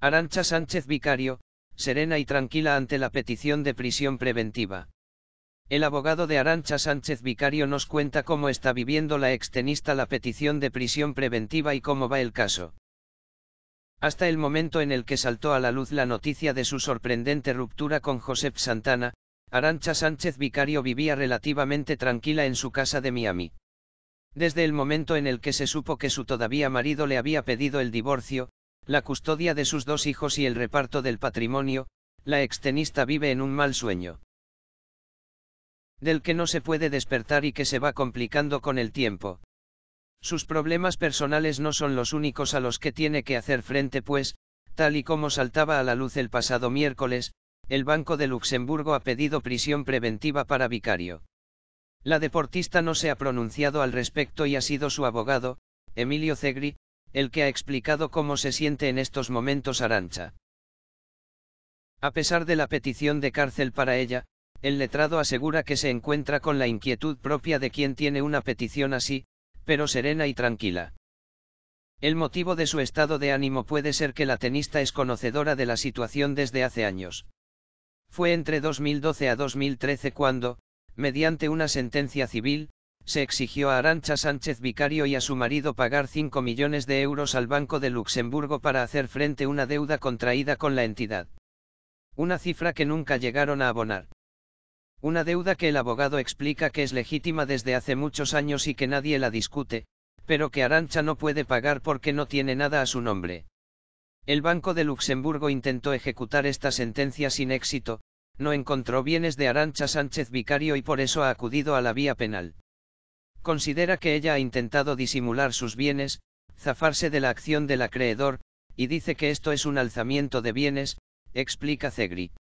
Arancha Sánchez Vicario, serena y tranquila ante la petición de prisión preventiva. El abogado de Arancha Sánchez Vicario nos cuenta cómo está viviendo la extenista la petición de prisión preventiva y cómo va el caso. Hasta el momento en el que saltó a la luz la noticia de su sorprendente ruptura con Josep Santana, Arancha Sánchez Vicario vivía relativamente tranquila en su casa de Miami. Desde el momento en el que se supo que su todavía marido le había pedido el divorcio, la custodia de sus dos hijos y el reparto del patrimonio, la extenista vive en un mal sueño. Del que no se puede despertar y que se va complicando con el tiempo. Sus problemas personales no son los únicos a los que tiene que hacer frente, pues, tal y como saltaba a la luz el pasado miércoles, el Banco de Luxemburgo ha pedido prisión preventiva para Vicario. La deportista no se ha pronunciado al respecto y ha sido su abogado, Emilio Zegri, el que ha explicado cómo se siente en estos momentos Arancha. A pesar de la petición de cárcel para ella, el letrado asegura que se encuentra con la inquietud propia de quien tiene una petición así, pero serena y tranquila. El motivo de su estado de ánimo puede ser que la tenista es conocedora de la situación desde hace años. Fue entre 2012 a 2013 cuando, mediante una sentencia civil, se exigió a Arancha Sánchez Vicario y a su marido pagar 5 millones de euros al Banco de Luxemburgo para hacer frente a una deuda contraída con la entidad. Una cifra que nunca llegaron a abonar. Una deuda que el abogado explica que es legítima desde hace muchos años y que nadie la discute, pero que Arancha no puede pagar porque no tiene nada a su nombre. El Banco de Luxemburgo intentó ejecutar esta sentencia sin éxito, no encontró bienes de Arancha Sánchez Vicario y por eso ha acudido a la vía penal. Considera que ella ha intentado disimular sus bienes, zafarse de la acción del acreedor, y dice que esto es un alzamiento de bienes, explica Zegri.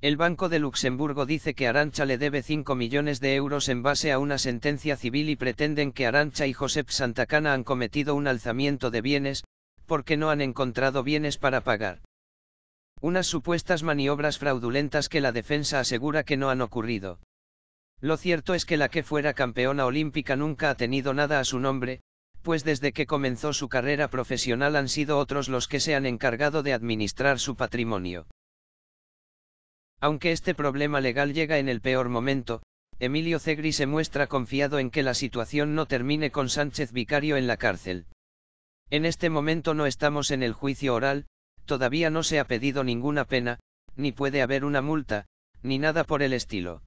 El Banco de Luxemburgo dice que Arancha le debe 5 millones de euros en base a una sentencia civil y pretenden que Arancha y Josep Santacana han cometido un alzamiento de bienes, porque no han encontrado bienes para pagar. Unas supuestas maniobras fraudulentas que la defensa asegura que no han ocurrido. Lo cierto es que la que fuera campeona olímpica nunca ha tenido nada a su nombre, pues desde que comenzó su carrera profesional han sido otros los que se han encargado de administrar su patrimonio. Aunque este problema legal llega en el peor momento, Emilio Cegri se muestra confiado en que la situación no termine con Sánchez Vicario en la cárcel. En este momento no estamos en el juicio oral, todavía no se ha pedido ninguna pena, ni puede haber una multa, ni nada por el estilo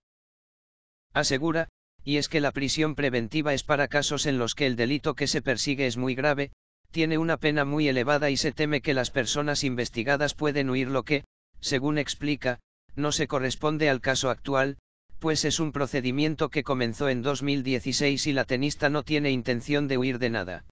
asegura, y es que la prisión preventiva es para casos en los que el delito que se persigue es muy grave, tiene una pena muy elevada y se teme que las personas investigadas pueden huir lo que, según explica, no se corresponde al caso actual, pues es un procedimiento que comenzó en 2016 y la tenista no tiene intención de huir de nada.